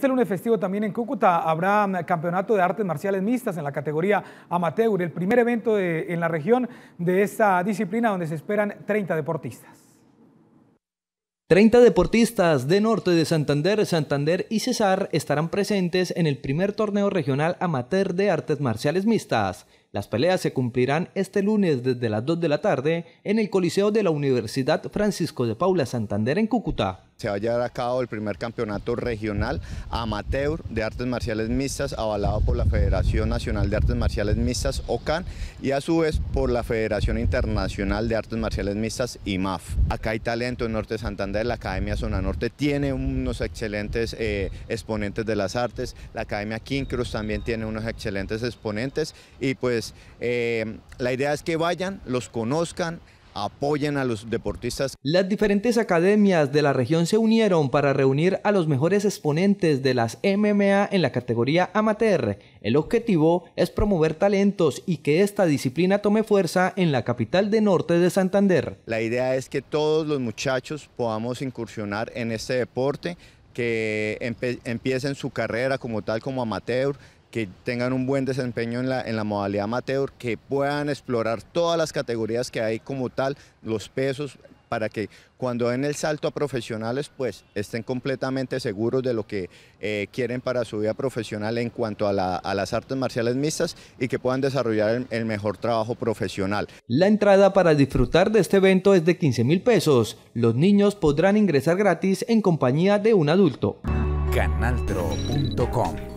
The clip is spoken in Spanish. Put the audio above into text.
Este lunes festivo también en Cúcuta habrá mm, campeonato de artes marciales mixtas en la categoría amateur, el primer evento en la región de esta disciplina donde se esperan 30 deportistas. 30 deportistas de Norte de Santander, Santander y Cesar estarán presentes en el primer torneo regional amateur de artes marciales mixtas, las peleas se cumplirán este lunes desde las 2 de la tarde en el Coliseo de la Universidad Francisco de Paula Santander en Cúcuta. Se va a llevar a cabo el primer campeonato regional amateur de artes marciales mixtas avalado por la Federación Nacional de Artes Marciales Mixtas, OCAN, y a su vez por la Federación Internacional de Artes Marciales Mixtas, IMAF. Acá hay talento en Norte Santander, la Academia Zona Norte tiene unos excelentes eh, exponentes de las artes, la Academia King Cruz también tiene unos excelentes exponentes y pues eh, la idea es que vayan, los conozcan, apoyen a los deportistas. Las diferentes academias de la región se unieron para reunir a los mejores exponentes de las MMA en la categoría amateur. El objetivo es promover talentos y que esta disciplina tome fuerza en la capital de norte de Santander. La idea es que todos los muchachos podamos incursionar en este deporte, que empiecen su carrera como tal, como amateur, que tengan un buen desempeño en la, modalidad amateur, que puedan explorar todas las categorías que hay como tal, los pesos, para que cuando den el salto a profesionales, pues estén completamente seguros de lo que eh, quieren para su vida profesional en cuanto a, las artes marciales mixtas y que puedan desarrollar el, mejor trabajo profesional. La entrada para disfrutar de este evento es de 15 mil pesos. Los niños podrán ingresar gratis en compañía de un adulto. Canaltro.com